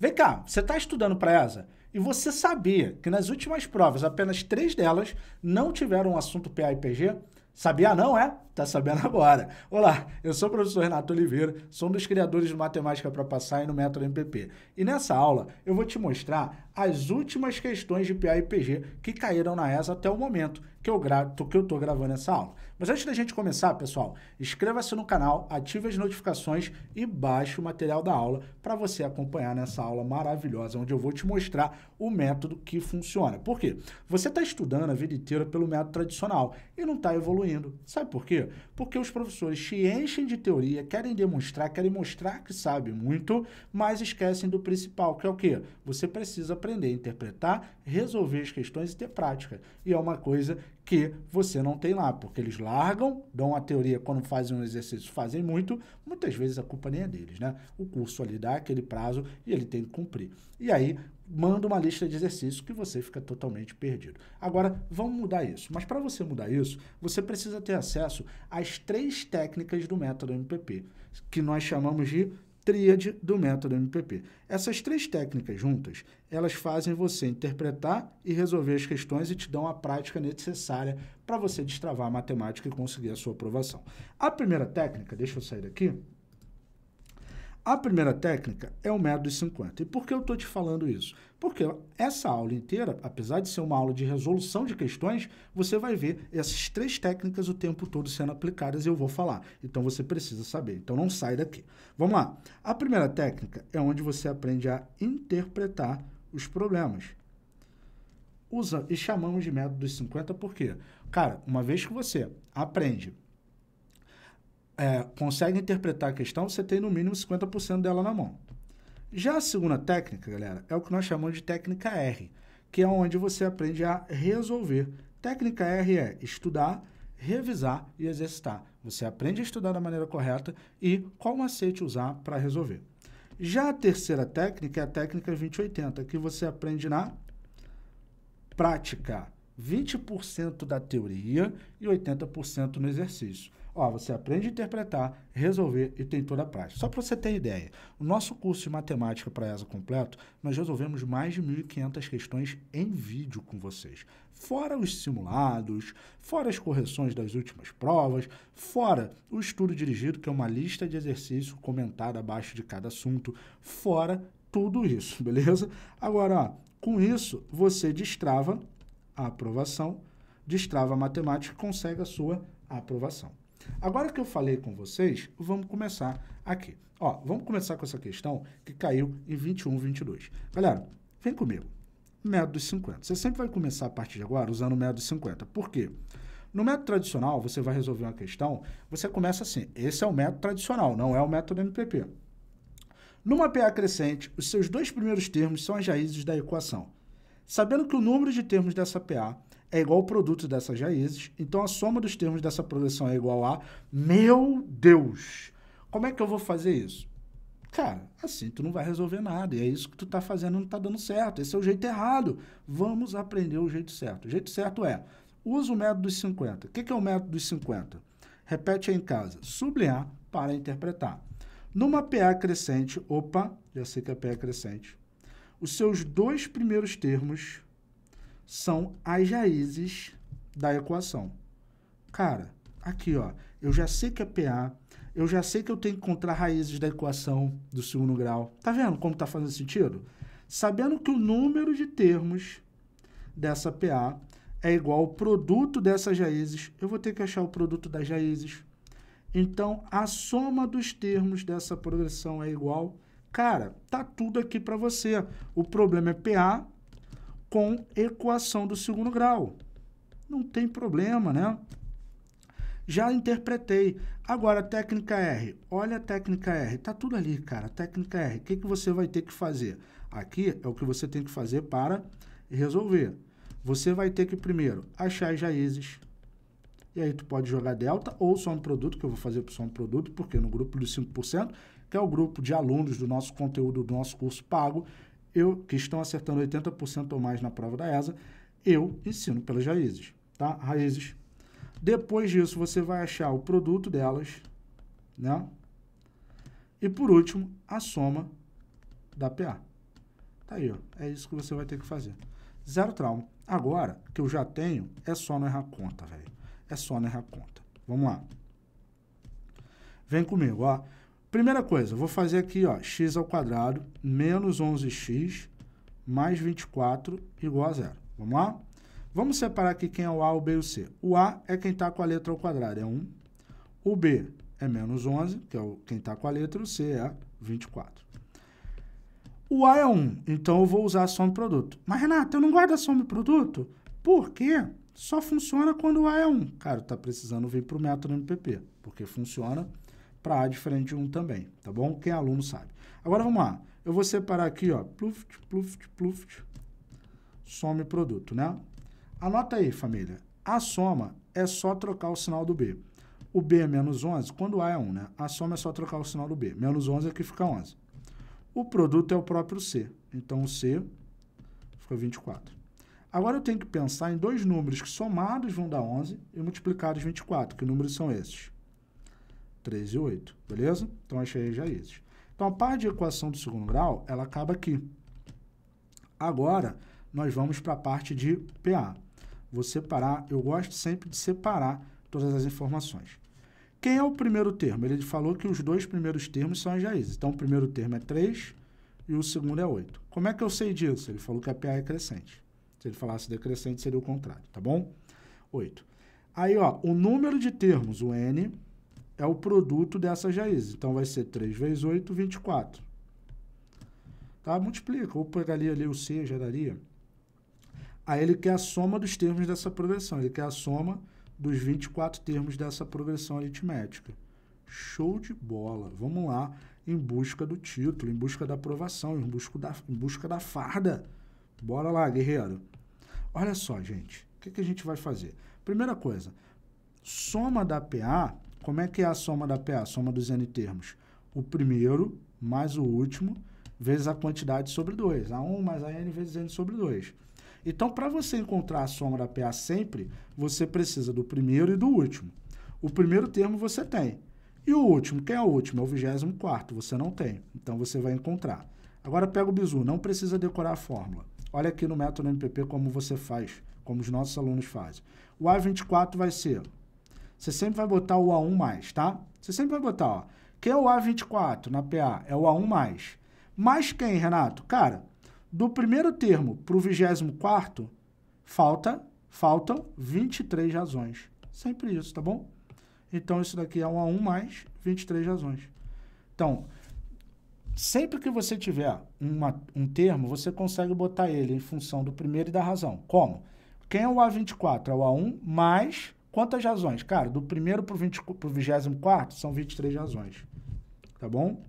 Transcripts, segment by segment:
Vem cá, você está estudando para essa e você sabia que nas últimas provas apenas três delas não tiveram o um assunto PA e PG? Sabia não, é? Tá sabendo agora. Olá, eu sou o professor Renato Oliveira, sou um dos criadores de Matemática para Passar e no Método MPP. E nessa aula eu vou te mostrar as últimas questões de PA e PG que caíram na ESA até o momento que eu estou que eu tô gravando essa aula. Mas antes da gente começar, pessoal, inscreva-se no canal, ative as notificações e baixe o material da aula para você acompanhar nessa aula maravilhosa, onde eu vou te mostrar o método que funciona. Por quê? Você está estudando a vida inteira pelo método tradicional e não está evoluindo. Sabe por quê? porque os professores se enchem de teoria, querem demonstrar, querem mostrar que sabem muito, mas esquecem do principal, que é o quê? Você precisa aprender a interpretar, resolver as questões e ter prática. E é uma coisa que você não tem lá, porque eles largam, dão a teoria quando fazem um exercício, fazem muito, muitas vezes a culpa nem é deles, né? O curso ali dá aquele prazo e ele tem que cumprir. E aí, manda uma lista de exercícios que você fica totalmente perdido. Agora, vamos mudar isso. Mas para você mudar isso, você precisa ter acesso às três técnicas do método MPP, que nós chamamos de tríade do método MPP. Essas três técnicas juntas, elas fazem você interpretar e resolver as questões e te dão a prática necessária para você destravar a matemática e conseguir a sua aprovação. A primeira técnica, deixa eu sair daqui, a primeira técnica é o método dos 50. E por que eu estou te falando isso? Porque essa aula inteira, apesar de ser uma aula de resolução de questões, você vai ver essas três técnicas o tempo todo sendo aplicadas e eu vou falar. Então você precisa saber. Então não sai daqui. Vamos lá. A primeira técnica é onde você aprende a interpretar os problemas. Usa e chamamos de método dos 50 porque, cara, uma vez que você aprende é, consegue interpretar a questão, você tem no mínimo 50% dela na mão. Já a segunda técnica, galera, é o que nós chamamos de técnica R, que é onde você aprende a resolver. Técnica R é estudar, revisar e exercitar. Você aprende a estudar da maneira correta e qual macete usar para resolver. Já a terceira técnica é a técnica 2080, que você aprende na prática. 20% da teoria e 80% no exercício. Ó, você aprende a interpretar, resolver e tem toda a prática. Só para você ter ideia, o nosso curso de matemática para ESA completo, nós resolvemos mais de 1.500 questões em vídeo com vocês. Fora os simulados, fora as correções das últimas provas, fora o estudo dirigido, que é uma lista de exercícios comentada abaixo de cada assunto, fora tudo isso, beleza? Agora, ó, com isso, você destrava a aprovação, destrava a matemática e consegue a sua aprovação. Agora que eu falei com vocês, vamos começar aqui. Ó, vamos começar com essa questão que caiu em 21, 22. Galera, vem comigo. Método dos 50. Você sempre vai começar a partir de agora usando o método dos 50. Por quê? No método tradicional, você vai resolver uma questão, você começa assim. Esse é o método tradicional, não é o método MPP. Numa PA crescente, os seus dois primeiros termos são as raízes da equação. Sabendo que o número de termos dessa PA é igual ao produto dessas raízes. Então a soma dos termos dessa progressão é igual a meu Deus. Como é que eu vou fazer isso? Cara, assim tu não vai resolver nada. E é isso que tu está fazendo não está dando certo. Esse é o jeito errado. Vamos aprender o jeito certo. O jeito certo é usa o método dos 50. O que é o método dos 50? Repete aí em casa. Sublinhar para interpretar. Numa PA crescente, opa, já sei que é PA crescente, os seus dois primeiros termos são as raízes da equação. Cara, aqui ó, eu já sei que é PA, eu já sei que eu tenho que encontrar raízes da equação do segundo grau. Tá vendo como tá fazendo sentido? Sabendo que o número de termos dessa PA é igual ao produto dessas raízes, eu vou ter que achar o produto das raízes. Então, a soma dos termos dessa progressão é igual. Cara, tá tudo aqui para você. O problema é PA, com equação do segundo grau. Não tem problema, né? Já interpretei. Agora, técnica R. Olha a técnica R. Tá tudo ali, cara. Técnica R. O que, que você vai ter que fazer? Aqui é o que você tem que fazer para resolver. Você vai ter que, primeiro, achar as raízes. E aí tu pode jogar delta ou só um produto, que eu vou fazer só um produto, porque no grupo dos 5%, que é o grupo de alunos do nosso conteúdo, do nosso curso pago, eu, que estão acertando 80% ou mais na prova da ESA, eu ensino pelas raízes, tá? Raízes. Depois disso, você vai achar o produto delas, né? E por último, a soma da PA. Tá aí, ó. É isso que você vai ter que fazer. Zero trauma. Agora, que eu já tenho, é só não errar conta, velho. É só não errar conta. Vamos lá. Vem comigo, ó. Primeira coisa, vou fazer aqui, ó, x ao quadrado menos 11x mais 24 igual a zero. Vamos lá? Vamos separar aqui quem é o A, o B e o C. O A é quem está com a letra ao quadrado, é 1. O B é menos 11, que é o, quem está com a letra, e o C é 24. O A é 1, então eu vou usar a soma produto. Mas, Renato, eu não guardo a soma produto porque só funciona quando o A é 1. Cara, está precisando vir para o método MPP, porque funciona para A diferente de 1 também, tá bom? Quem é aluno sabe. Agora vamos lá. Eu vou separar aqui, ó, pluft, pluft, pluft, soma e produto, né? Anota aí, família. A soma é só trocar o sinal do B. O B é menos 11 quando A é 1, né? A soma é só trocar o sinal do B. Menos 11 aqui é fica 11. O produto é o próprio C. Então, o C fica 24. Agora, eu tenho que pensar em dois números que somados vão dar 11 e multiplicados 24. Que números são esses? 3 e 8, beleza? Então, achei aí já isso. Então, a parte de equação do segundo grau, ela acaba aqui. Agora, nós vamos para a parte de PA. Vou separar, eu gosto sempre de separar todas as informações. Quem é o primeiro termo? Ele falou que os dois primeiros termos são as raízes. Então, o primeiro termo é 3 e o segundo é 8. Como é que eu sei disso? Ele falou que a PA é crescente. Se ele falasse decrescente, seria o contrário, tá bom? 8. Aí, ó, o número de termos, o N, é o produto dessas raízes. Então, vai ser 3 vezes 8, 24. Tá? Multiplica, ou pegaria ali o C, geraria. Aí ele quer a soma dos termos dessa progressão, ele quer a soma dos 24 termos dessa progressão aritmética. Show de bola! Vamos lá em busca do título, em busca da aprovação, em busca da, em busca da farda. Bora lá, guerreiro. Olha só, gente, o que, que a gente vai fazer? Primeira coisa, soma da PA como é que é a soma da PA, soma dos n termos? O primeiro mais o último vezes a quantidade sobre 2, A1 mais a n vezes n sobre 2. Então, para você encontrar a soma da PA sempre, você precisa do primeiro e do último. O primeiro termo você tem. E o último, quem é o último? É o 24 você não tem. Então, você vai encontrar. Agora, pega o bizu, não precisa decorar a fórmula. Olha aqui no método MPP como você faz, como os nossos alunos fazem. O A24 vai ser você sempre vai botar o A1 mais, tá? Você sempre vai botar, ó. Quem é o A24 na PA? É o A1 mais. Mais quem, Renato? Cara, do primeiro termo para o vigésimo quarto, falta, faltam 23 razões. Sempre isso, tá bom? Então, isso daqui é o a 1 mais 23 razões. Então, sempre que você tiver uma, um termo, você consegue botar ele em função do primeiro e da razão. Como? Quem é o A24? É o A1 mais Quantas razões? Cara, do primeiro para o 24 são 23 razões. Tá bom?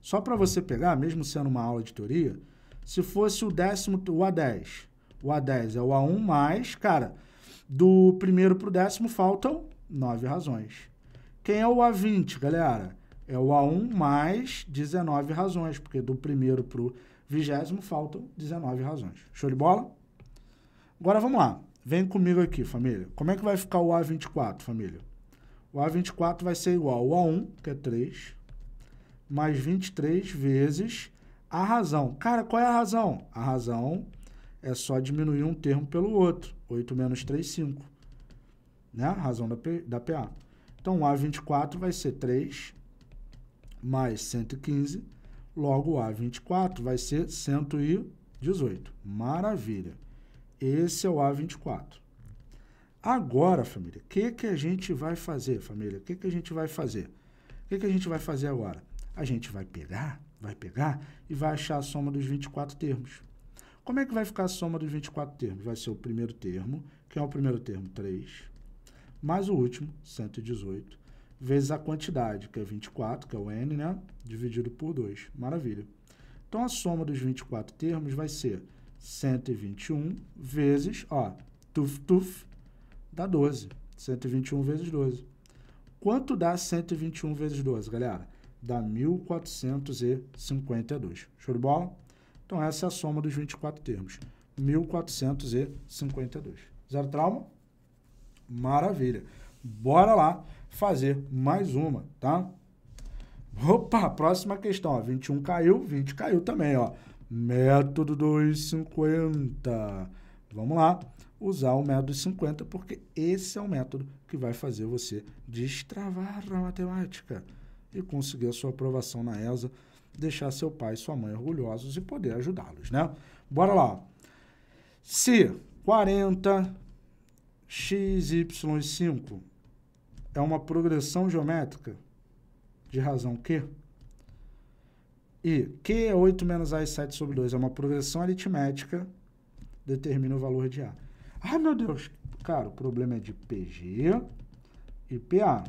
Só para você pegar, mesmo sendo uma aula de teoria, se fosse o décimo, o A10. O A10 é o A1 mais, cara, do primeiro para o décimo faltam 9 razões. Quem é o A20, galera? É o A1 mais 19 razões, porque do primeiro para o vigésimo faltam 19 razões. Show de bola? Agora vamos lá. Vem comigo aqui, família. Como é que vai ficar o A24, família? O A24 vai ser igual ao A1, que é 3, mais 23 vezes a razão. Cara, qual é a razão? A razão é só diminuir um termo pelo outro. 8 menos 3, 5. Né? A razão da, P, da PA. Então, o A24 vai ser 3 mais 115. Logo, o A24 vai ser 118. Maravilha. Esse é o A24. Agora, família, o que, que a gente vai fazer, família? O que, que a gente vai fazer? O que, que a gente vai fazer agora? A gente vai pegar, vai pegar e vai achar a soma dos 24 termos. Como é que vai ficar a soma dos 24 termos? Vai ser o primeiro termo, que é o primeiro termo, 3, mais o último, 118, vezes a quantidade, que é 24, que é o n, né? Dividido por 2. Maravilha. Então, a soma dos 24 termos vai ser 121 vezes, ó, tuf, tuf, dá 12. 121 vezes 12. Quanto dá 121 vezes 12, galera? Dá 1.452. Show de bola? Então, essa é a soma dos 24 termos. 1.452. Zero trauma? Maravilha. Bora lá fazer mais uma, tá? Opa, próxima questão, ó. 21 caiu, 20 caiu também, ó método dos Vamos lá, usar o método dos 50, porque esse é o método que vai fazer você destravar a matemática e conseguir a sua aprovação na ESA, deixar seu pai e sua mãe orgulhosos e poder ajudá-los, né? Bora lá. Se 40 xy5 é uma progressão geométrica de razão Q, e Q é 8 menos A e 7 sobre 2 é uma progressão aritmética, determina o valor de A. Ai, ah, meu Deus! Cara, o problema é de PG e PA.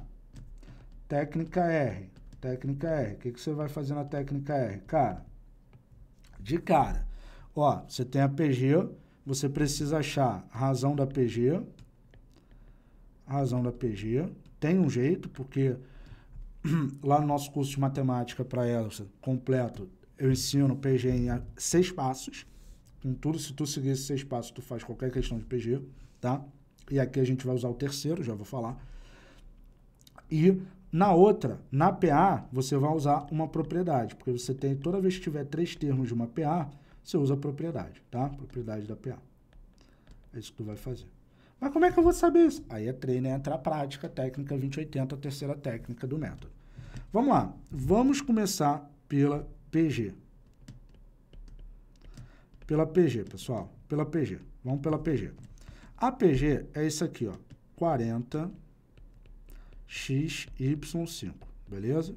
Técnica R. Técnica R. O que, que você vai fazer na técnica R? Cara, de cara. Ó, você tem a PG, você precisa achar a razão da PG. Razão da PG. Tem um jeito, porque lá no nosso curso de matemática para Elsa, completo, eu ensino PG em seis passos. tudo se tu seguir esses seis passos, tu faz qualquer questão de PG, tá? E aqui a gente vai usar o terceiro, já vou falar. E na outra, na PA, você vai usar uma propriedade, porque você tem, toda vez que tiver três termos de uma PA, você usa a propriedade, tá? Propriedade da PA. É isso que tu vai fazer. Mas como é que eu vou saber isso? Aí é treino, entra a prática, técnica 2080, a terceira técnica do método. Vamos lá. Vamos começar pela PG. Pela PG, pessoal. Pela PG. Vamos pela PG. A PG é isso aqui, ó. 40 XY5, beleza?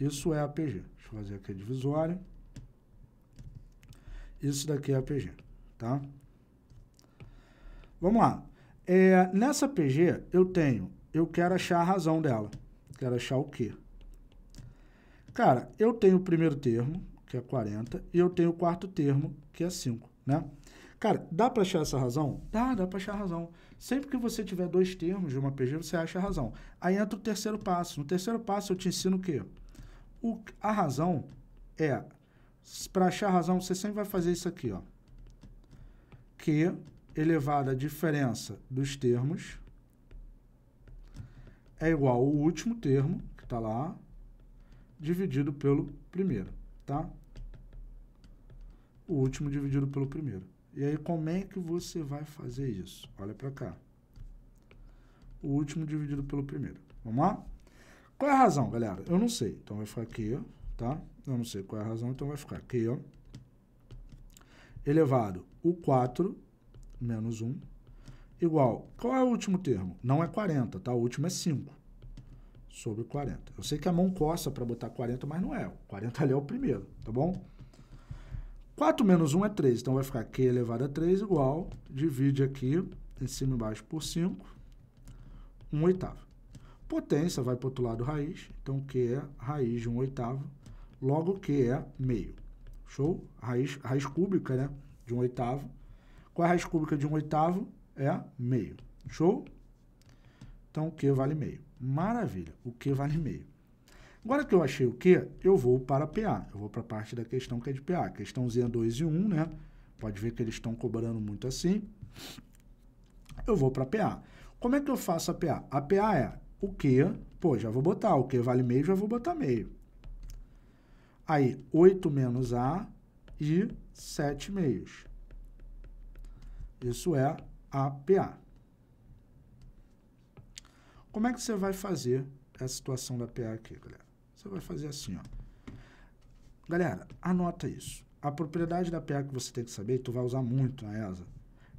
Isso é a PG. Deixa eu fazer aqui a divisória. Isso daqui é a PG, tá? Vamos lá. É, nessa PG, eu tenho, eu quero achar a razão dela. Quero achar o quê? Cara, eu tenho o primeiro termo, que é 40, e eu tenho o quarto termo, que é 5, né? Cara, dá para achar essa razão? Dá, dá para achar a razão. Sempre que você tiver dois termos de uma PG, você acha a razão. Aí entra o terceiro passo. No terceiro passo, eu te ensino o quê? O, a razão é... Para achar a razão, você sempre vai fazer isso aqui, ó. Q elevado à diferença dos termos é igual ao último termo, que está lá, dividido pelo primeiro, tá? O último dividido pelo primeiro. E aí, como é que você vai fazer isso? Olha para cá. O último dividido pelo primeiro. Vamos lá? Qual é a razão, galera? Eu não sei. Então, vai ficar aqui, tá? Eu não sei qual é a razão, então vai ficar aqui, ó. Elevado o 4 menos 1 igual. Qual é o último termo? Não é 40, tá? O último é 5 sobre 40. Eu sei que a mão coça para botar 40, mas não é. 40 ali é o primeiro, tá bom? 4 menos 1 é 3, então vai ficar q elevado a 3 igual, divide aqui, em cima e embaixo por 5, 1 oitavo. Potência vai para o outro lado raiz, então q é raiz de 1 oitavo, logo q é meio. Show? Raiz, raiz cúbica, né? De 1 oitavo, qual é a raiz cúbica de um oitavo? É meio. Show? Então, o Q vale meio. Maravilha, o Q vale meio. Agora que eu achei o Q, eu vou para PA. Eu vou para a parte da questão que é de PA. Questãozinha 2 e 1, um, né? Pode ver que eles estão cobrando muito assim. Eu vou para PA. Como é que eu faço a PA? A PA é o Q, pô, já vou botar. O Q vale meio, já vou botar meio. Aí, 8 menos A e 7 meios. Isso é a PA. Como é que você vai fazer a situação da PA aqui, galera? Você vai fazer assim, ó. Galera, anota isso. A propriedade da PA que você tem que saber, tu vai usar muito na ESA,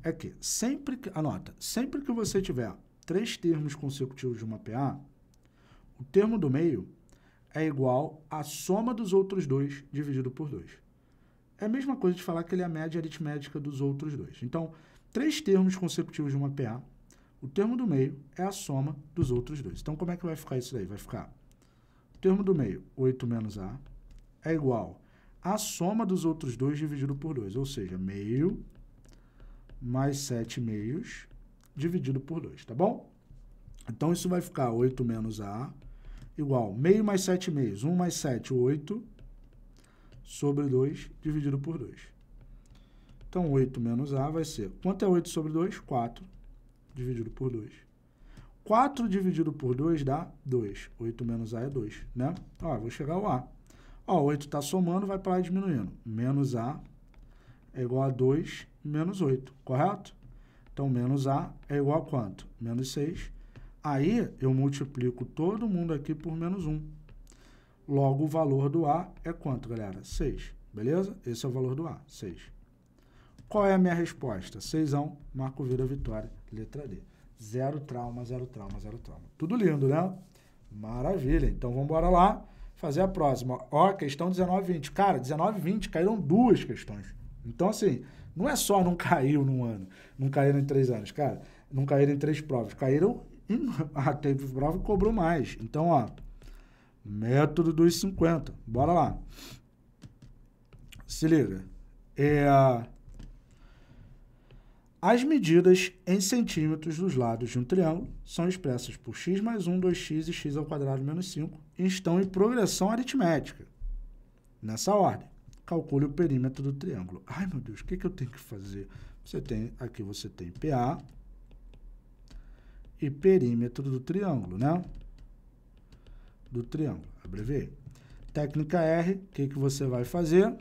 é que sempre que, anota, sempre que você tiver três termos consecutivos de uma PA, o termo do meio é igual à soma dos outros dois dividido por 2. É a mesma coisa de falar que ele é a média aritmética dos outros dois. Então, três termos consecutivos de uma PA, o termo do meio é a soma dos outros dois. Então, como é que vai ficar isso daí? Vai ficar o termo do meio, 8 menos A, é igual a soma dos outros dois dividido por 2, ou seja, meio mais 7 meios dividido por 2, tá bom? Então, isso vai ficar 8 menos A igual meio mais 7 meios, 1 mais 7, 8, sobre 2 dividido por 2. Então, 8 menos A vai ser... Quanto é 8 sobre 2? 4 dividido por 2. 4 dividido por 2 dá 2. 8 menos A é 2, né? Ó, vou chegar ao A. Ó, 8 está somando, vai para lá diminuindo. Menos A é igual a 2 menos 8, correto? Então, menos A é igual a quanto? Menos 6. Aí, eu multiplico todo mundo aqui por menos 1. Logo, o valor do A é quanto, galera? 6, beleza? Esse é o valor do A, 6. Qual é a minha resposta? 6, Marco Vira Vitória, letra D. Zero trauma, zero trauma, zero trauma. Tudo lindo, né? Maravilha. Então, vamos embora lá fazer a próxima. Ó, questão 19 20. Cara, 19 20 caíram duas questões. Então, assim, não é só não caiu num ano, não caíram em três anos, cara. Não caíram em três provas, caíram em... Ah, teve prova e cobrou mais. Então, ó, Método dos 50. Bora lá. Se liga. É... As medidas em centímetros dos lados de um triângulo são expressas por x mais 1, 2x e x ao quadrado menos 5 e estão em progressão aritmética. Nessa ordem, calcule o perímetro do triângulo. Ai, meu Deus, o que, que eu tenho que fazer? Você tem, aqui você tem PA e perímetro do triângulo, né? do triângulo. Abreviar. Técnica R, o que, que você vai fazer?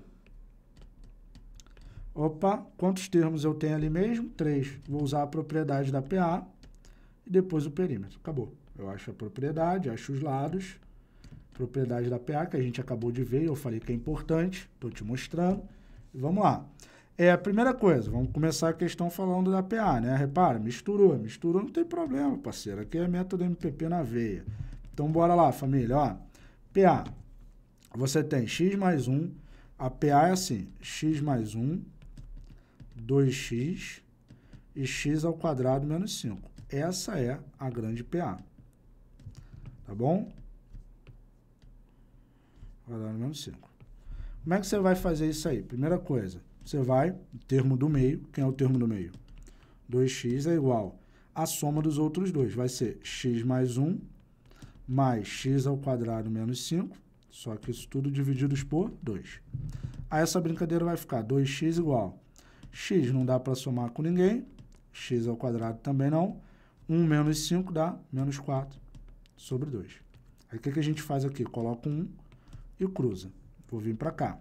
Opa, quantos termos eu tenho ali mesmo? Três. Vou usar a propriedade da PA e depois o perímetro. Acabou. Eu acho a propriedade, acho os lados, propriedade da PA, que a gente acabou de ver, eu falei que é importante, estou te mostrando. Vamos lá. É a primeira coisa, vamos começar a questão falando da PA, né? Repara, misturou, misturou, não tem problema, parceiro. Aqui é método MPP na veia. Então, bora lá, família. Ó, PA, você tem x mais 1. A PA é assim, x mais 1, 2x e x ao quadrado menos 5. Essa é a grande PA. Tá bom? Quadrado menos 5. Como é que você vai fazer isso aí? Primeira coisa, você vai, termo do meio, quem é o termo do meio? 2x é igual à soma dos outros dois, vai ser x mais 1 mais x ao quadrado menos 5, só que isso tudo dividido por 2. Aí essa brincadeira vai ficar 2x igual, x não dá para somar com ninguém, x ao quadrado também não, 1 menos 5 dá menos 4 sobre 2. Aí o que, que a gente faz aqui? Coloca 1 e cruza. Vou vir para cá.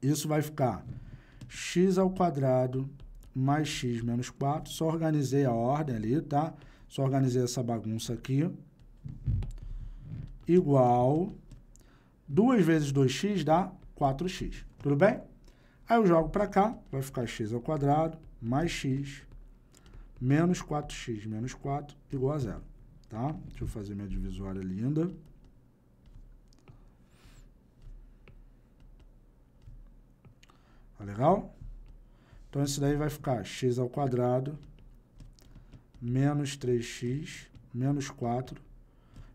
Isso vai ficar x ao quadrado mais x menos 4. Só organizei a ordem ali, tá? Só organizei essa bagunça aqui igual 2 vezes 2x dá 4x, tudo bem? Aí eu jogo para cá, vai ficar x ao quadrado mais x menos 4x menos 4 igual a zero, tá? Deixa eu fazer minha divisória linda. Tá legal? Então, isso daí vai ficar x ao quadrado menos 3x menos 4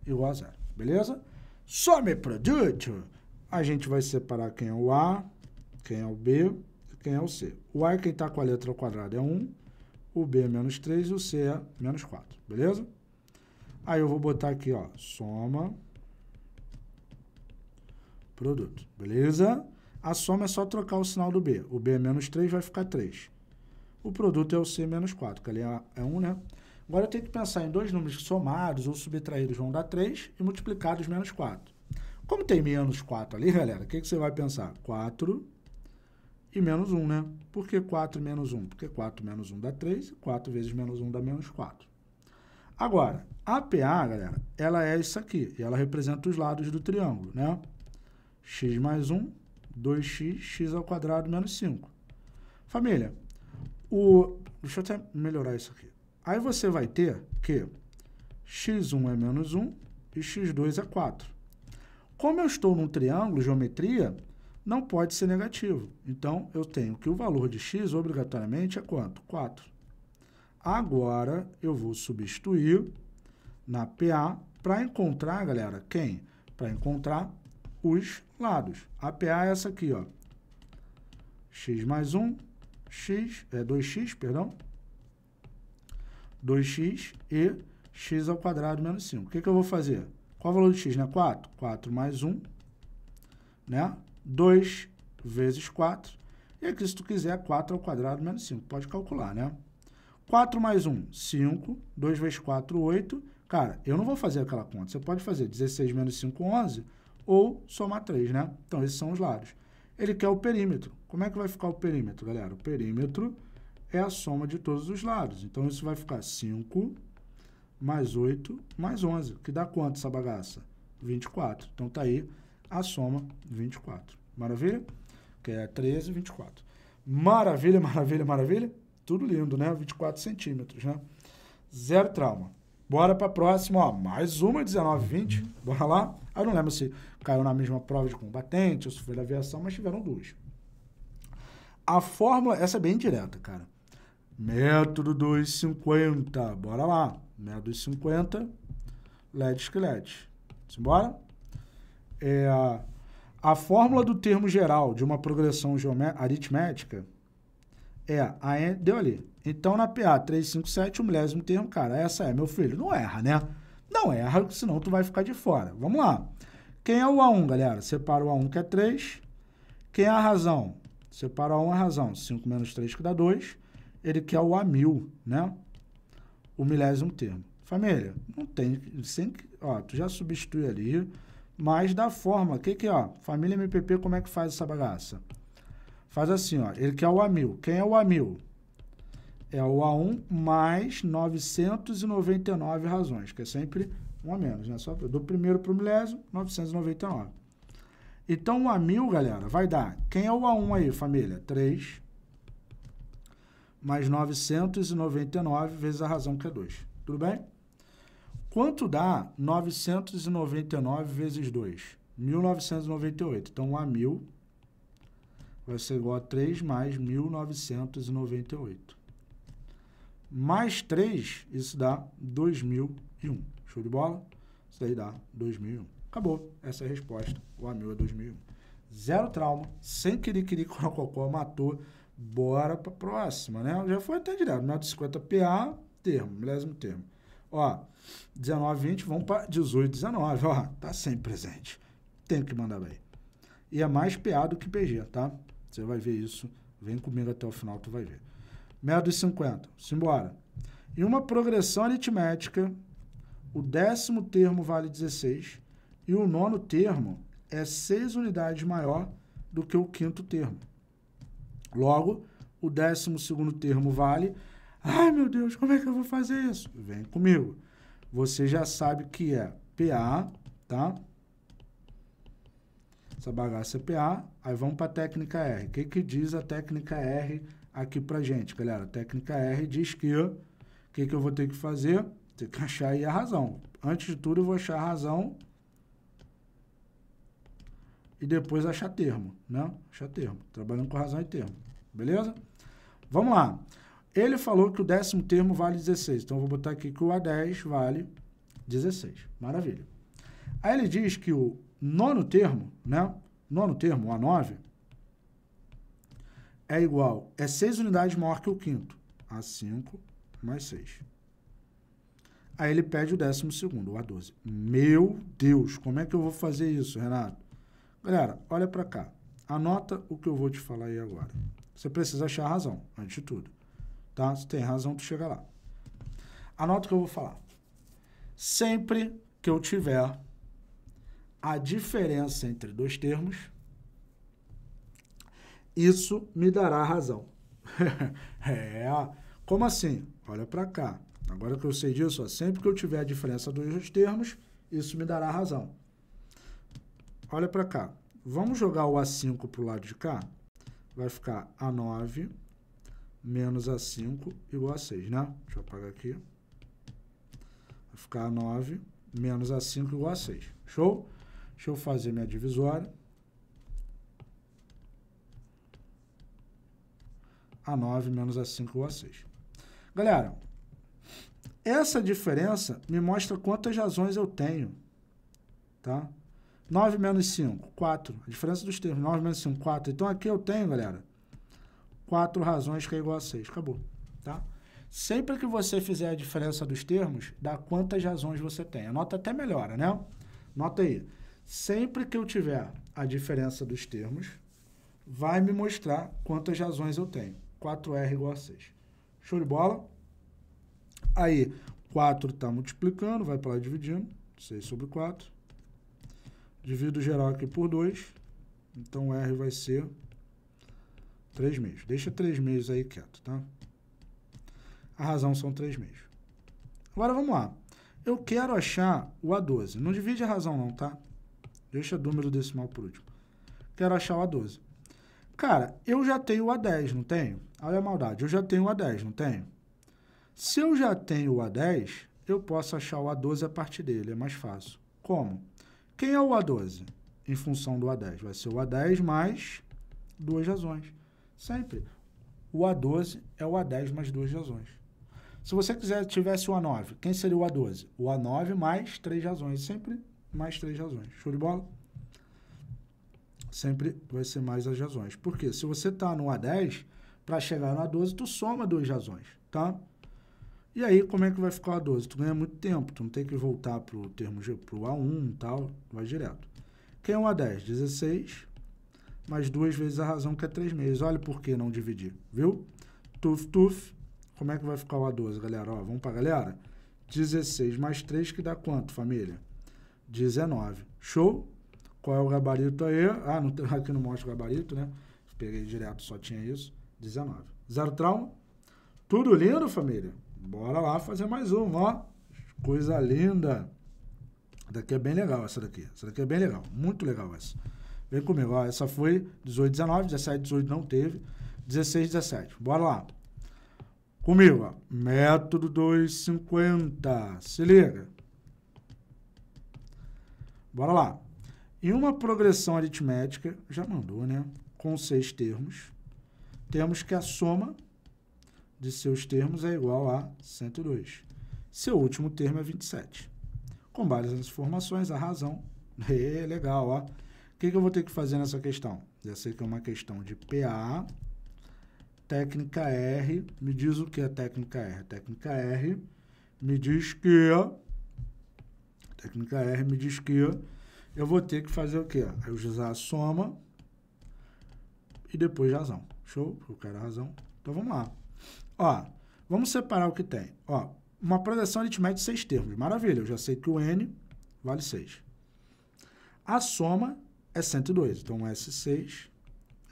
igual a zero beleza? Some produto, a gente vai separar quem é o A, quem é o B e quem é o C. O A é quem está com a letra ao quadrado, é 1, o B é menos 3 e o C é menos 4, beleza? Aí eu vou botar aqui, ó, soma produto, beleza? A soma é só trocar o sinal do B. O B é menos 3, vai ficar 3. O produto é o C menos 4, que ali é 1, é né? Agora eu tenho que pensar em dois números somados ou subtraídos vão dar 3 e multiplicados menos 4. Como tem menos 4 ali, galera, o que, que você vai pensar? 4 e menos 1, né? Por que 4 menos 1? Porque 4 menos 1 dá 3 e 4 vezes menos 1 dá menos 4. Agora, a PA, galera, ela é isso aqui. E ela representa os lados do triângulo, né? x mais 1, 2x, x ao quadrado menos 5. Família, o... deixa eu até melhorar isso aqui. Aí você vai ter que x1 é menos 1 e x2 é 4. Como eu estou num triângulo, geometria, não pode ser negativo. Então, eu tenho que o valor de x, obrigatoriamente, é quanto? 4. Agora, eu vou substituir na PA para encontrar, galera, quem? Para encontrar os lados. A PA é essa aqui, ó. x mais 1, x, é 2x, perdão, 2x e x ao quadrado menos 5. O que, que eu vou fazer? Qual o valor de x, né? 4. 4 mais 1, né? 2 vezes 4. E aqui, se tu quiser, 4 ao quadrado menos 5. Pode calcular, né? 4 mais 1, 5. 2 vezes 4, 8. Cara, eu não vou fazer aquela conta. Você pode fazer 16 menos 5, 11. Ou somar 3, né? Então, esses são os lados. Ele quer o perímetro. Como é que vai ficar o perímetro, galera? O perímetro é a soma de todos os lados. Então, isso vai ficar 5 mais 8 mais 11, que dá quanto essa bagaça? 24. Então, tá aí a soma 24. Maravilha? Que é 13, 24. Maravilha, maravilha, maravilha. Tudo lindo, né? 24 centímetros, né? Zero trauma. Bora para a próxima, ó. Mais uma 19, 20. Bora lá. Aí não lembro se caiu na mesma prova de combatente ou se foi da aviação, mas tiveram duas. A fórmula, essa é bem direta, cara. Método 250. Bora lá. Método 250. LED que LED. Simbora? É, a fórmula do termo geral de uma progressão aritmética é a N, deu ali. Então, na PA 357, o milésimo termo, cara, essa é, meu filho, não erra, né? Não erra, senão tu vai ficar de fora. Vamos lá. Quem é o A1, galera? Separa o A1, que é 3. Quem é a razão? Separa o A1, a razão. 5 menos 3, que dá 2 ele quer é o a mil, né? O milésimo termo. Família, não tem, sem, ó, tu já substitui ali, mas da forma, que que, ó, família MPP, como é que faz essa bagaça? Faz assim, ó, ele quer é o a mil. Quem é o a mil? É o A1 mais 999 razões, que é sempre um a menos, né? Só do primeiro para o milésimo, 999. Então, o a mil, galera, vai dar. Quem é o A1 aí, família? 3 mais 999 vezes a razão que é 2. Tudo bem? Quanto dá 999 vezes 2? 1998. Então, a 1.000 vai ser igual a 3 mais 1998. Mais 3, isso dá 2001. Show de bola? Isso aí dá 2001. Acabou. Essa é a resposta. O A1000 é 2001. Zero trauma, sem querer, querer, corococó, matou. Bora para próxima, né? Já foi até direto. 1,50 PA, termo, milésimo termo. Ó, 19, 20, vamos para 18, 19. Ó, tá sempre presente. Tem que mandar bem. E é mais PA do que PG, tá? Você vai ver isso. Vem comigo até o final, tu vai ver. médio dos Simbora. Em uma progressão aritmética, o décimo termo vale 16 e o nono termo é 6 unidades maior do que o quinto termo. Logo, o décimo segundo termo vale. Ai, meu Deus, como é que eu vou fazer isso? Vem comigo. Você já sabe que é PA, tá? Essa bagaça é PA. Aí vamos para a técnica R. O que, que diz a técnica R aqui para gente, galera? A técnica R diz que... O que, que eu vou ter que fazer? Tem que achar aí a razão. Antes de tudo, eu vou achar a razão e depois achar termo, né? Achar termo, trabalhando com razão e termo, beleza? Vamos lá. Ele falou que o décimo termo vale 16, então eu vou botar aqui que o A10 vale 16, maravilha. Aí ele diz que o nono termo, né? Nono termo, o A9, é igual, é 6 unidades maior que o quinto, A5 mais 6. Aí ele pede o décimo segundo, o A12. Meu Deus, como é que eu vou fazer isso, Renato? Galera, olha para cá. Anota o que eu vou te falar aí agora. Você precisa achar a razão, antes de tudo. Tá? Se tem razão, tu chega lá. Anota o que eu vou falar. Sempre que eu tiver a diferença entre dois termos, isso me dará razão. é. Como assim? Olha para cá. Agora que eu sei disso, ó, sempre que eu tiver a diferença dos termos, isso me dará razão. Olha para cá. Vamos jogar o A5 para o lado de cá? Vai ficar A9 menos A5 igual a 6, né? Deixa eu apagar aqui. Vai ficar A9 menos A5 igual a 6. Show? Deixa eu fazer minha divisória. A9 menos A5 igual a 6. Galera, essa diferença me mostra quantas razões eu tenho, tá? 9 menos 5, 4. A diferença dos termos, 9 menos 5, 4. Então, aqui eu tenho, galera, 4 razões que é igual a 6. Acabou, tá? Sempre que você fizer a diferença dos termos, dá quantas razões você tem. Anota até melhora, né? Nota aí. Sempre que eu tiver a diferença dos termos, vai me mostrar quantas razões eu tenho. 4R igual a 6. Show de bola? Aí, 4 está multiplicando, vai para lá dividindo. 6 sobre 4. Divido geral aqui por 2. Então, R vai ser 3 meses. Deixa 3 meses aí quieto, tá? A razão são 3 meses. Agora, vamos lá. Eu quero achar o A12. Não divide a razão não, tá? Deixa o número decimal por último. Quero achar o A12. Cara, eu já tenho o A10, não tenho? Olha a maldade. Eu já tenho o A10, não tenho? Se eu já tenho o A10, eu posso achar o A12 a partir dele. É mais fácil. Como? Quem é o A12? Em função do A10, vai ser o A10 mais duas razões. Sempre. O A12 é o A10 mais duas razões. Se você quiser tivesse o A9, quem seria o A12? O A9 mais três razões. Sempre mais três razões. Show de bola? Sempre vai ser mais as razões. Por quê? Se você está no A10, para chegar no A12, tu soma duas razões, tá? E aí, como é que vai ficar o A12? Tu ganha muito tempo, tu não tem que voltar para o termo G, para o A1 e tal, vai direto. Quem é o A10? 16, mais duas vezes a razão, que é 3 meses. Olha por que não dividir, viu? Tuf, tuf. Como é que vai ficar o A12, galera? Ó, vamos para a galera? 16 mais 3, que dá quanto, família? 19. Show? Qual é o gabarito aí? Ah, não, aqui não mostra o gabarito, né? Peguei direto, só tinha isso. 19. Zero trauma? Tudo lindo, família? Bora lá fazer mais uma, ó. Coisa linda. Daqui é bem legal essa daqui. Essa daqui é bem legal. Muito legal essa. Vem comigo, ó. Essa foi 18, 19, 17, 18 não teve. 16, 17. Bora lá. Comigo, ó. Método 250. Se liga. Bora lá. Em uma progressão aritmética, já mandou, né? Com seis termos, temos que a soma de seus termos é igual a 102. Seu último termo é 27. Com base nas informações, a razão. É legal, ó. O que, que eu vou ter que fazer nessa questão? Já sei que é uma questão de PA, técnica R. Me diz o que é técnica R. Técnica R me diz que. Técnica R me diz que eu vou ter que fazer o quê? Eu usar a soma e depois razão. Show? Eu quero é a razão. Então vamos lá. Ó, vamos separar o que tem. Ó, uma projeção aritmética de seis termos. Maravilha, eu já sei que o N vale 6. A soma é 102, então S6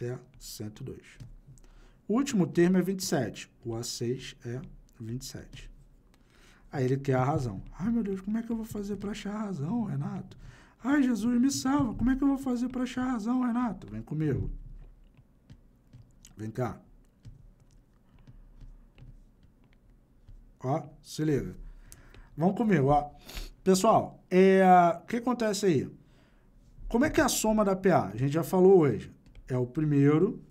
é 102. O último termo é 27, o A6 é 27. Aí ele quer a razão. Ai, meu Deus, como é que eu vou fazer para achar a razão, Renato? Ai, Jesus, me salva. Como é que eu vou fazer para achar a razão, Renato? Vem comigo. Vem cá. Ó, se liga. Vamos comigo, ó. Pessoal, é, o que acontece aí? Como é que é a soma da PA? A gente já falou hoje. É o primeiro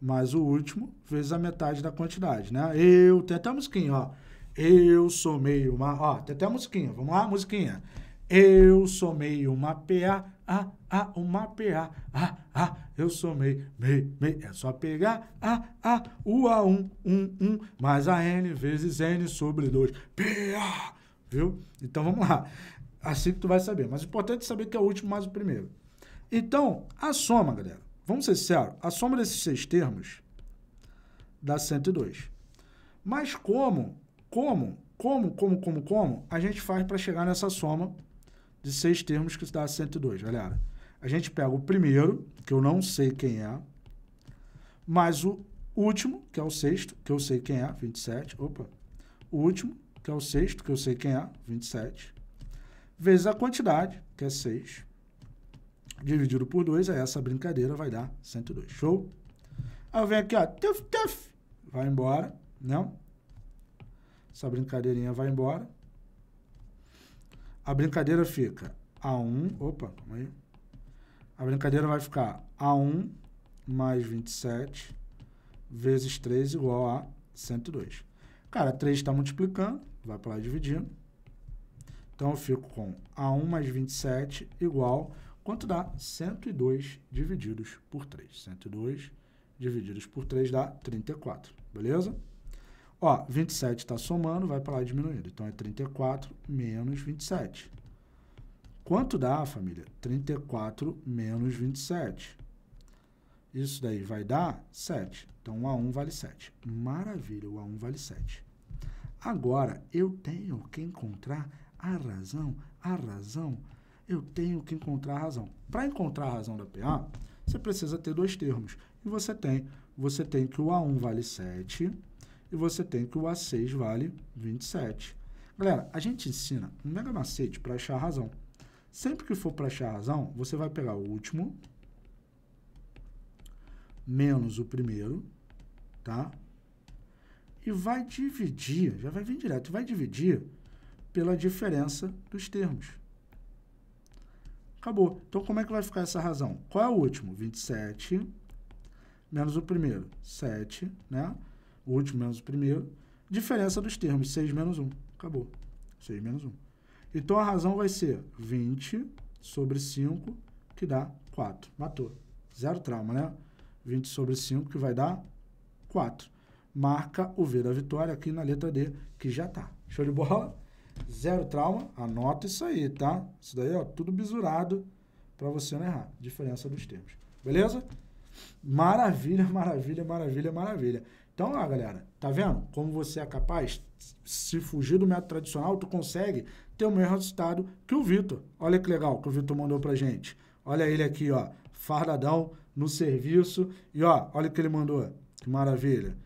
mais o último vezes a metade da quantidade, né? Eu, tem até a musiquinha, ó. Eu somei uma... Ó, tem até a musiquinha. Vamos lá, musiquinha. Eu somei uma PA ah, ah, o mapear, ah, ah, eu sou MEI, MEI, MEI, é só pegar, ah, ah, o A1, 1, 1, mais a N vezes N sobre 2, PA, viu? Então, vamos lá, assim que tu vai saber, mas o importante é saber que é o último mais o primeiro. Então, a soma, galera, vamos ser sérios, a soma desses seis termos dá 102. Mas como, como, como, como, como, como a gente faz para chegar nessa soma de seis termos que dá 102, galera. A gente pega o primeiro, que eu não sei quem é, mais o último, que é o sexto, que eu sei quem é, 27, opa. O último, que é o sexto, que eu sei quem é, 27, vezes a quantidade, que é 6, dividido por 2, aí essa brincadeira vai dar 102. Show? Aí eu venho aqui, ó, tuf, tuf, vai embora, não? Né? Essa brincadeirinha vai embora a brincadeira fica A1, opa, calma aí. A brincadeira vai ficar A1 mais 27 vezes 3 igual a 102. Cara, 3 está multiplicando, vai para lá dividindo. Então, eu fico com A1 mais 27 igual, quanto dá? 102 divididos por 3. 102 divididos por 3 dá 34, beleza? Ó, 27 está somando, vai para lá diminuindo. Então, é 34 menos 27. Quanto dá, família? 34 menos 27. Isso daí vai dar 7. Então, o A1 vale 7. Maravilha, o A1 vale 7. Agora, eu tenho que encontrar a razão, a razão. Eu tenho que encontrar a razão. Para encontrar a razão da PA, você precisa ter dois termos. E você tem. Você tem que o A1 vale 7 e você tem que o A6 vale 27. Galera, a gente ensina um mega macete para achar a razão. Sempre que for para achar a razão, você vai pegar o último, menos o primeiro, tá? E vai dividir, já vai vir direto, vai dividir pela diferença dos termos. Acabou. Então, como é que vai ficar essa razão? Qual é o último? 27 menos o primeiro, 7, né? o último menos o primeiro, diferença dos termos, 6 menos 1. Acabou. 6 menos 1. Então, a razão vai ser 20 sobre 5, que dá 4. Matou. Zero trauma, né? 20 sobre 5, que vai dar 4. Marca o V da vitória aqui na letra D, que já está. Show de bola? Zero trauma, anota isso aí, tá? Isso daí, ó, tudo bizurado para você não errar. Diferença dos termos. Beleza? Maravilha, maravilha, maravilha, maravilha. Então, ó, galera, tá vendo? Como você é capaz, se fugir do método tradicional, tu consegue ter o mesmo resultado que o Vitor. Olha que legal que o Vitor mandou pra gente. Olha ele aqui, ó, fardadão no serviço. E ó, olha o que ele mandou. Que maravilha.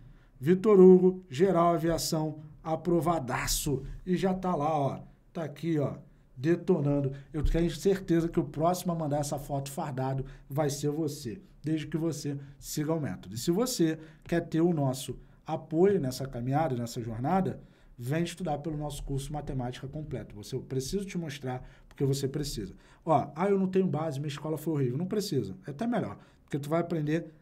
Vitor Hugo, Geral Aviação, aprovadaço. E já tá lá, ó. Tá aqui, ó detonando. Eu tenho certeza que o próximo a mandar essa foto fardado vai ser você desde que você siga o método. E se você quer ter o nosso apoio nessa caminhada, nessa jornada, vem estudar pelo nosso curso Matemática Completo. Você eu preciso te mostrar porque você precisa. Ó, ah, eu não tenho base, minha escola foi horrível. Não precisa, é até melhor, porque tu vai aprender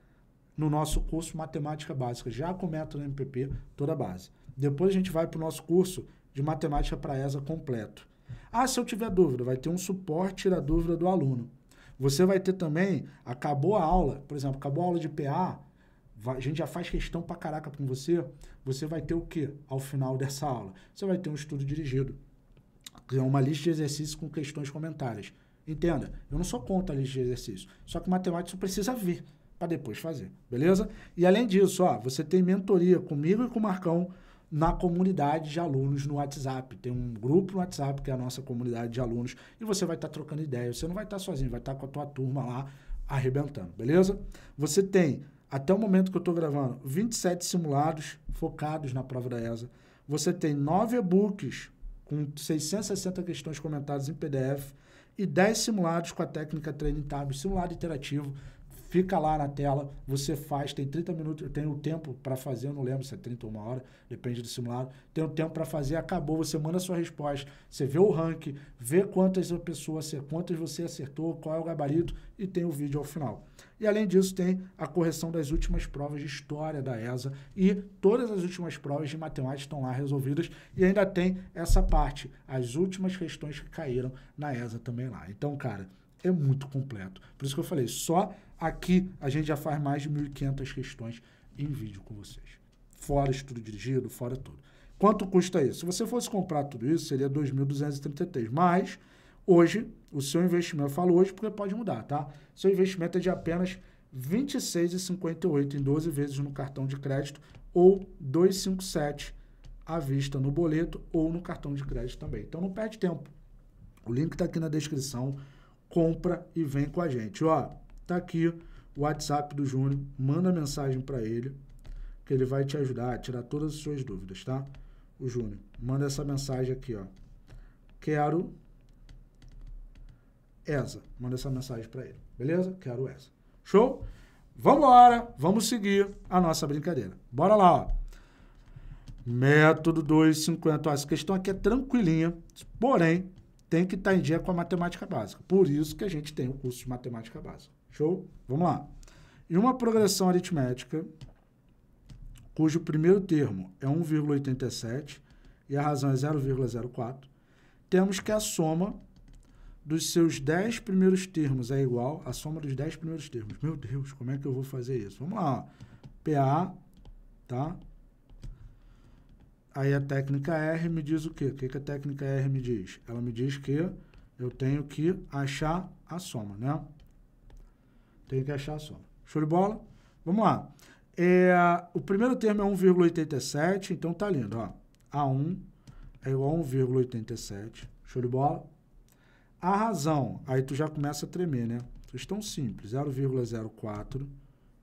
no nosso curso Matemática Básica, já com o método MPP, toda a base. Depois a gente vai para o nosso curso de Matemática para ESA completo. Ah, se eu tiver dúvida, vai ter um suporte da dúvida do aluno. Você vai ter também, acabou a aula, por exemplo, acabou a aula de PA, vai, a gente já faz questão pra caraca com você, você vai ter o quê ao final dessa aula? Você vai ter um estudo dirigido, que é uma lista de exercícios com questões comentárias. Entenda, eu não sou contra a lista de exercícios, só que matemática você precisa ver para depois fazer, beleza? E além disso, ó, você tem mentoria comigo e com o Marcão, na comunidade de alunos no WhatsApp. Tem um grupo no WhatsApp que é a nossa comunidade de alunos e você vai estar tá trocando ideia. Você não vai estar tá sozinho, vai estar tá com a tua turma lá arrebentando, beleza? Você tem, até o momento que eu estou gravando, 27 simulados focados na prova da ESA. Você tem 9 e-books com 660 questões comentadas em PDF e 10 simulados com a técnica Training Tab, simulado interativo fica lá na tela, você faz, tem 30 minutos, tem o tempo para fazer, eu não lembro se é 30 ou uma hora, depende do simulado, tem o tempo para fazer, acabou, você manda a sua resposta, você vê o ranking, vê quantas pessoas, quantas você acertou, qual é o gabarito e tem o vídeo ao final. E além disso, tem a correção das últimas provas de história da ESA e todas as últimas provas de matemática estão lá resolvidas e ainda tem essa parte, as últimas questões que caíram na ESA também lá. Então, cara, é muito completo. Por isso que eu falei, só Aqui a gente já faz mais de 1.500 questões em vídeo com vocês. Fora estudo dirigido, fora tudo. Quanto custa isso? Se você fosse comprar tudo isso, seria 2.233. Mas, hoje, o seu investimento, eu falo hoje porque pode mudar, tá? seu investimento é de apenas R$ 26,58 em 12 vezes no cartão de crédito ou 257 à vista no boleto ou no cartão de crédito também. Então não perde tempo. O link está aqui na descrição. Compra e vem com a gente. Ó, Tá aqui o WhatsApp do Júnior, manda mensagem para ele, que ele vai te ajudar a tirar todas as suas dúvidas, tá? O Júnior, manda essa mensagem aqui, ó. Quero essa. Manda essa mensagem para ele, beleza? Quero essa. Show? Vamos embora, vamos seguir a nossa brincadeira. Bora lá, ó. Método 250. essa questão aqui é tranquilinha, porém, tem que estar tá em dia com a matemática básica. Por isso que a gente tem o curso de matemática básica. Show? Vamos lá. Em uma progressão aritmética cujo primeiro termo é 1,87 e a razão é 0,04, temos que a soma dos seus 10 primeiros termos é igual à soma dos 10 primeiros termos. Meu Deus, como é que eu vou fazer isso? Vamos lá. PA, tá? Aí a técnica R me diz o quê? O que a técnica R me diz? Ela me diz que eu tenho que achar a soma, né? Tem que achar a soma. Show de bola? Vamos lá. É, o primeiro termo é 1,87, então tá lindo, ó. A1 é igual a 1,87. Show de bola? A razão, aí tu já começa a tremer, né? Questão simples, 0,04,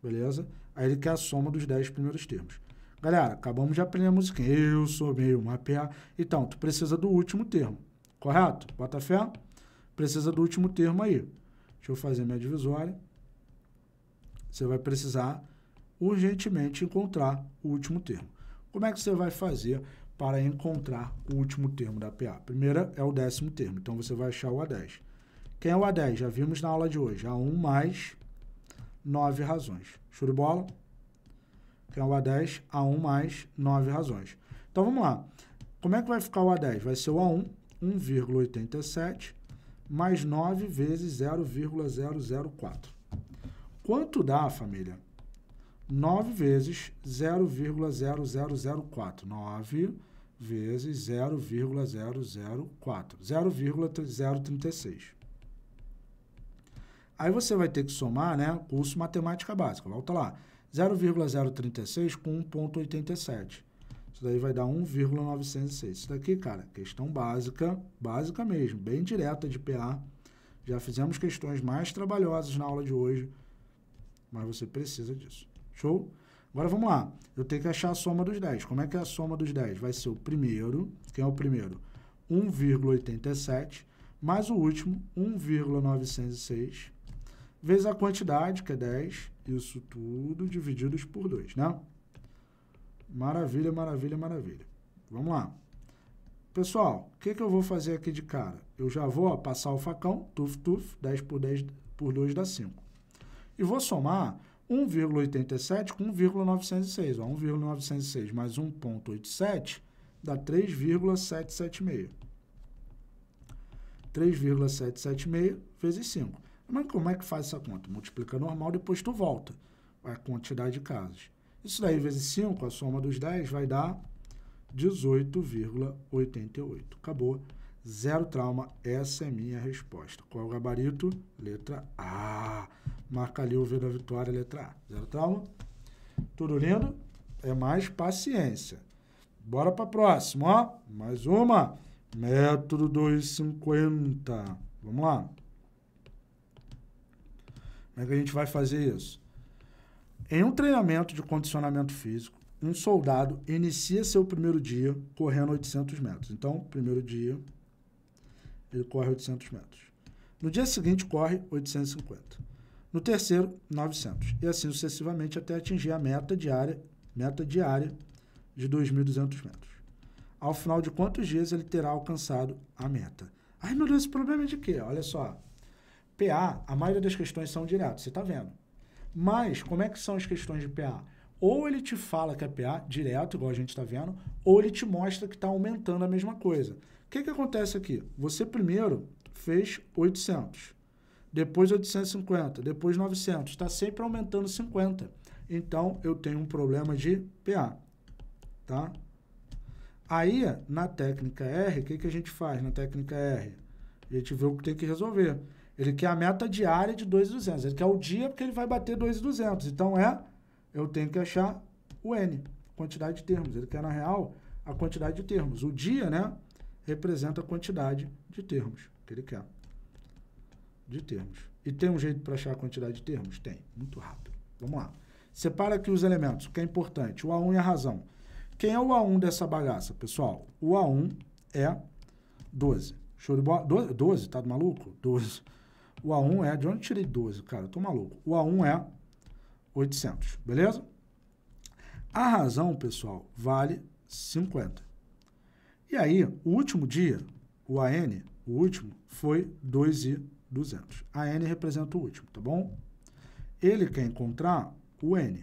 beleza? Aí ele quer a soma dos 10 primeiros termos. Galera, acabamos de aprender a música. Eu sou meio mapear. Então, tu precisa do último termo, correto? Bota fé? Precisa do último termo aí. Deixa eu fazer minha divisória. Você vai precisar urgentemente encontrar o último termo. Como é que você vai fazer para encontrar o último termo da PA? Primeira é o décimo termo, então você vai achar o A10. Quem é o A10? Já vimos na aula de hoje. A1 mais 9 razões. Show de bola? Quem é o A10? A1 mais 9 razões. Então, vamos lá. Como é que vai ficar o A10? Vai ser o A1, 1,87, mais 9 vezes 0,004. Quanto dá, família? 9 vezes 0,0004. 9 vezes 0,004. 0,036. Aí você vai ter que somar, né? Curso Matemática Básica. Volta lá. 0,036 com 1,87. Isso daí vai dar 1,906. Isso daqui, cara, questão básica, básica mesmo, bem direta de PA. Já fizemos questões mais trabalhosas na aula de hoje. Mas você precisa disso. Show? Agora vamos lá. Eu tenho que achar a soma dos 10. Como é que é a soma dos 10? Vai ser o primeiro. Quem é o primeiro? 1,87 mais o último, 1,906, vezes a quantidade, que é 10, isso tudo divididos por 2, né? Maravilha, maravilha, maravilha. Vamos lá. Pessoal, o que, que eu vou fazer aqui de cara? Eu já vou ó, passar o facão, tuf, tuf, 10 por 10 por 2 dá 5 e vou somar 1,87 com 1,906. 1,906 mais 1,87 dá 3,776. 3,776 vezes 5. Mas como é que faz essa conta? Multiplica normal, depois tu volta a quantidade de casos. Isso daí vezes 5, a soma dos 10, vai dar 18,88. Acabou Zero trauma, essa é minha resposta. Qual é o gabarito? Letra A. Marca ali o V da vitória, letra A. Zero trauma. Tudo lindo? É mais paciência. Bora para próximo, ó. Mais uma. Método 250. Vamos lá. Como é que a gente vai fazer isso? Em um treinamento de condicionamento físico, um soldado inicia seu primeiro dia correndo 800 metros. Então, primeiro dia, ele corre 800 metros. No dia seguinte, corre 850. No terceiro, 900. E assim sucessivamente até atingir a meta diária, meta diária de 2.200 metros. Ao final de quantos dias ele terá alcançado a meta? Ai, meu Deus, esse problema é de quê? Olha só. PA, a maioria das questões são direto, você está vendo. Mas, como é que são as questões de PA? Ou ele te fala que é PA direto, igual a gente está vendo, ou ele te mostra que está aumentando a mesma coisa. O que, que acontece aqui? Você primeiro fez 800, depois 850, depois 900. Está sempre aumentando 50. Então, eu tenho um problema de PA, tá? Aí, na técnica R, o que, que a gente faz na técnica R? A gente vê o que tem que resolver. Ele quer a meta diária de 2,200. Ele quer o dia porque ele vai bater 2,200. Então, é, eu tenho que achar o N, quantidade de termos. Ele quer, na real, a quantidade de termos. O dia, né? representa a quantidade de termos que ele quer. De termos. E tem um jeito para achar a quantidade de termos? Tem. Muito rápido. Vamos lá. Separa aqui os elementos, que é importante. O A1 e é a razão. Quem é o A1 dessa bagaça, pessoal? O A1 é 12. Show de bola? 12, 12 tá maluco? 12. O A1 é... De onde tirei 12, cara? Eu tô maluco. O A1 é 800, beleza? A razão, pessoal, vale 50. E aí, o último dia, o AN, o último, foi 2,200. A N representa o último, tá bom? Ele quer encontrar o N.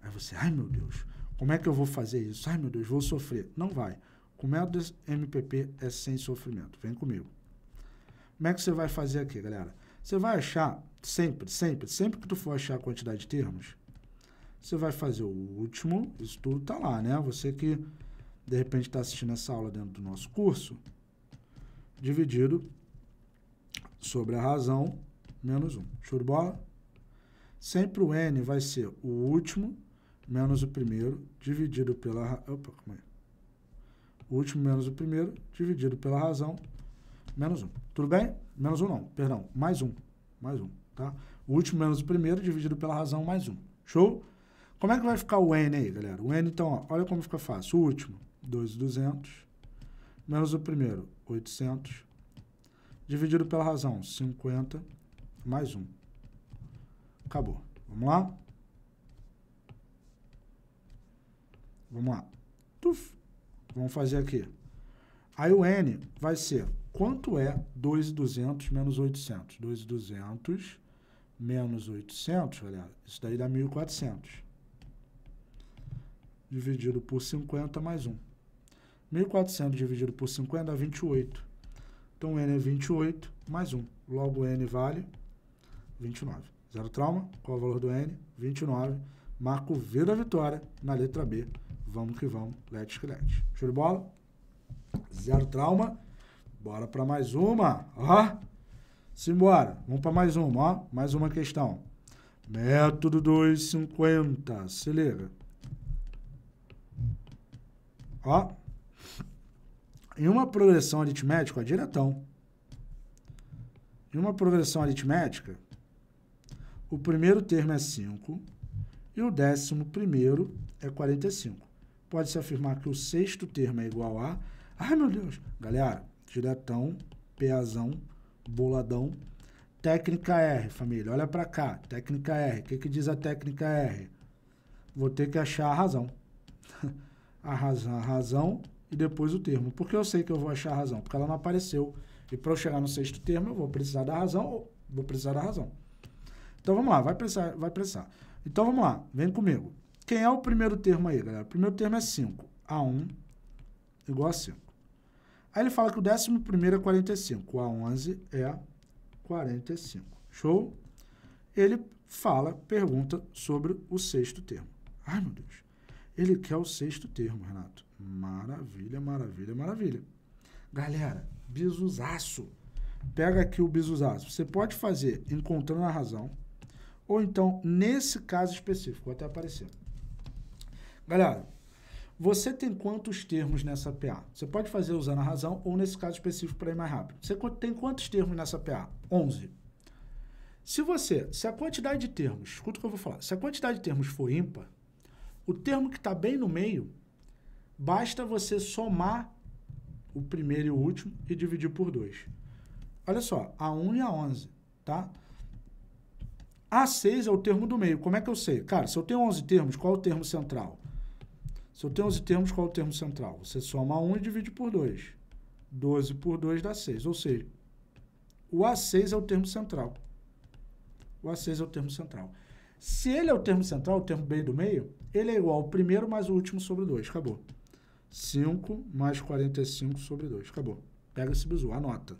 Aí você, ai meu Deus, como é que eu vou fazer isso? Ai meu Deus, vou sofrer. Não vai. Com método MPP é sem sofrimento. Vem comigo. Como é que você vai fazer aqui, galera? Você vai achar sempre, sempre, sempre que tu for achar a quantidade de termos, você vai fazer o último, isso tudo tá lá, né? Você que de repente está assistindo essa aula dentro do nosso curso, dividido sobre a razão menos 1. Show de bola? Sempre o n vai ser o último menos o primeiro dividido pela... Opa, como é? O último menos o primeiro dividido pela razão menos 1. Tudo bem? Menos 1 não, perdão, mais 1. Mais 1, tá? O último menos o primeiro dividido pela razão mais 1. Show? Como é que vai ficar o n aí, galera? O n, então, ó, olha como fica fácil. O último 2,200, menos o primeiro, 800, dividido pela razão, 50, mais 1. Acabou. Vamos lá? Vamos lá. Tuf. Vamos fazer aqui. Aí o N vai ser, quanto é 2,200 menos 800? 2,200 menos 800, galera, isso daí dá 1.400. Dividido por 50 mais 1. 1.400 dividido por 50 dá 28. Então, N é 28 mais 1. Logo, N vale 29. Zero trauma. Qual é o valor do N? 29. Marco V da vitória na letra B. Vamos que vamos. Let's let. Show de bola? Zero trauma. Bora para mais uma. Ó. Simbora. Vamos para mais uma. Ó. Mais uma questão. Método 250. Se liga. Ó em uma progressão aritmética, ó, diretão. Em uma progressão aritmética, o primeiro termo é 5 e o décimo primeiro é 45. Pode-se afirmar que o sexto termo é igual a... Ai, meu Deus! Galera, diretão, peazão, boladão. Técnica R, família. Olha para cá. Técnica R. O que, que diz a técnica R? Vou ter que achar a razão. a razão, a razão e depois o termo. Porque eu sei que eu vou achar a razão, porque ela não apareceu. E para eu chegar no sexto termo, eu vou precisar da razão, vou precisar da razão. Então vamos lá, vai precisar, vai precisar. Então vamos lá, vem comigo. Quem é o primeiro termo aí, galera? O primeiro termo é 5. A1 igual a 5. Aí ele fala que o décimo primeiro é 45. O A11 é 45. Show? Ele fala, pergunta sobre o sexto termo. Ai, meu Deus. Ele quer o sexto termo, Renato. Maravilha, maravilha, maravilha. Galera, bizuzaço. Pega aqui o bizuzaço. Você pode fazer encontrando a razão, ou então nesse caso específico, vou até aparecer. Galera, você tem quantos termos nessa PA? Você pode fazer usando a razão ou nesse caso específico para ir mais rápido. Você tem quantos termos nessa PA? 11. Se você, se a quantidade de termos, escuta o que eu vou falar, se a quantidade de termos for ímpar, o termo que está bem no meio, basta você somar o primeiro e o último e dividir por 2. Olha só, a 1 e a 11, tá? A6 é o termo do meio. Como é que eu sei? Cara, se eu tenho 11 termos, qual é o termo central? Se eu tenho 11 termos, qual é o termo central? Você soma 1 e divide por 2. 12 por 2 dá 6. Ou seja, o A6 é o termo central. O A6 é o termo central. Se ele é o termo central, o termo bem do meio, ele é igual ao primeiro mais o último sobre 2. Acabou. 5 mais 45 sobre 2. Acabou. Pega esse bizu, anota.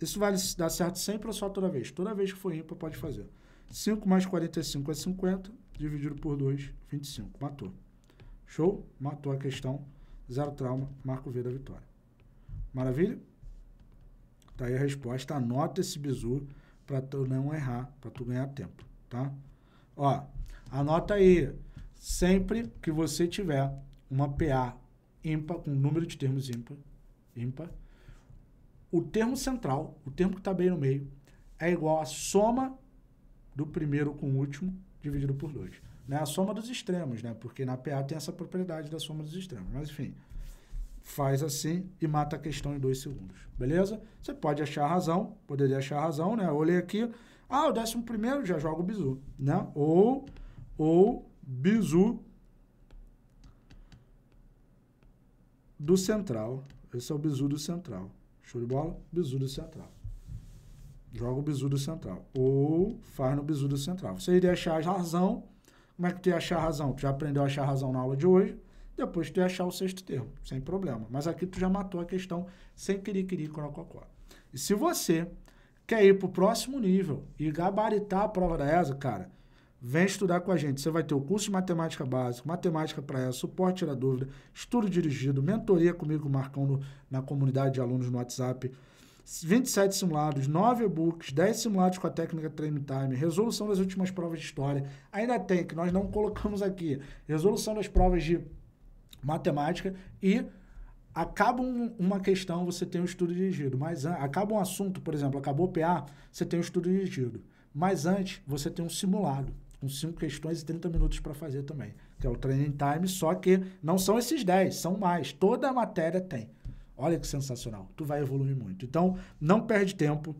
Isso vai dar certo sempre ou só toda vez? Toda vez que for ímpar, pode fazer. 5 mais 45 é 50, dividido por 2, 25. Matou. Show? Matou a questão. Zero trauma, marco V da vitória. Maravilha? Tá aí a resposta. Anota esse bizu para tu não errar, para tu ganhar tempo, tá? Ó, anota aí sempre que você tiver uma PA ímpar, com número de termos ímpar, ímpar, o termo central, o termo que está bem no meio, é igual à soma do primeiro com o último dividido por 2. Né? A soma dos extremos, né? porque na PA tem essa propriedade da soma dos extremos. Mas, enfim, faz assim e mata a questão em dois segundos. Beleza? Você pode achar a razão, poderia achar a razão, né? Olhei aqui, ah, o décimo primeiro, já joga o bizu, né? Ou, ou Bizu do Central. Esse é o Bizu do Central. Show de bola? Bizu do Central. Joga o Bizu do Central. Ou faz no Bizu do Central. você iria achar a razão. Como é que tu ia achar a razão? Tu já aprendeu a achar a razão na aula de hoje. Depois tu ia achar o sexto termo, sem problema. Mas aqui tu já matou a questão sem querer, querer, corococó. E se você quer ir para o próximo nível e gabaritar a prova da ESA, cara, Vem estudar com a gente. Você vai ter o curso de matemática básica, matemática para ela, suporte tira dúvida, estudo dirigido, mentoria comigo, Marcão, na comunidade de alunos no WhatsApp. 27 simulados, 9 e-books, 10 simulados com a técnica Train Time, resolução das últimas provas de história. Ainda tem, que nós não colocamos aqui, resolução das provas de matemática e acaba um, uma questão, você tem um estudo dirigido. Mas acaba um assunto, por exemplo, acabou o PA, você tem um estudo dirigido. Mas antes, você tem um simulado com cinco questões e 30 minutos para fazer também, que é o training time, só que não são esses 10, são mais. Toda a matéria tem. Olha que sensacional. Tu vai evoluir muito. Então, não perde tempo.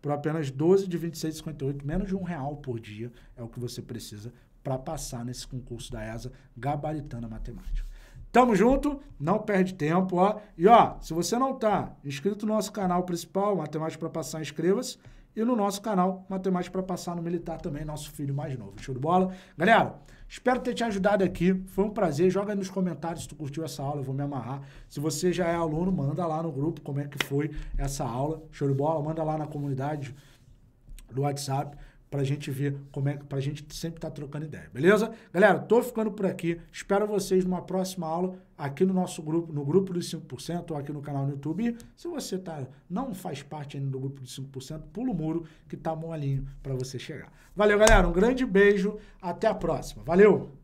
Por apenas 12 de 26,58, menos de um real por dia é o que você precisa para passar nesse concurso da ESA, gabaritando a matemática. Tamo junto, não perde tempo, ó. E ó, se você não tá inscrito no nosso canal principal, Matemática para Passar, inscreva-se e no nosso canal Matemática para Passar no Militar também, nosso filho mais novo. Show de bola? Galera, espero ter te ajudado aqui. Foi um prazer. Joga aí nos comentários se tu curtiu essa aula, eu vou me amarrar. Se você já é aluno, manda lá no grupo como é que foi essa aula. Show de bola? Manda lá na comunidade do WhatsApp para a gente ver como é que para a gente sempre estar tá trocando ideia, beleza? Galera, tô ficando por aqui. Espero vocês numa próxima aula aqui no nosso grupo, no grupo dos 5%, ou aqui no canal no YouTube. E se você tá, não faz parte ainda do grupo dos 5%, pula o muro que tá molinho para você chegar. Valeu, galera. Um grande beijo. Até a próxima. Valeu!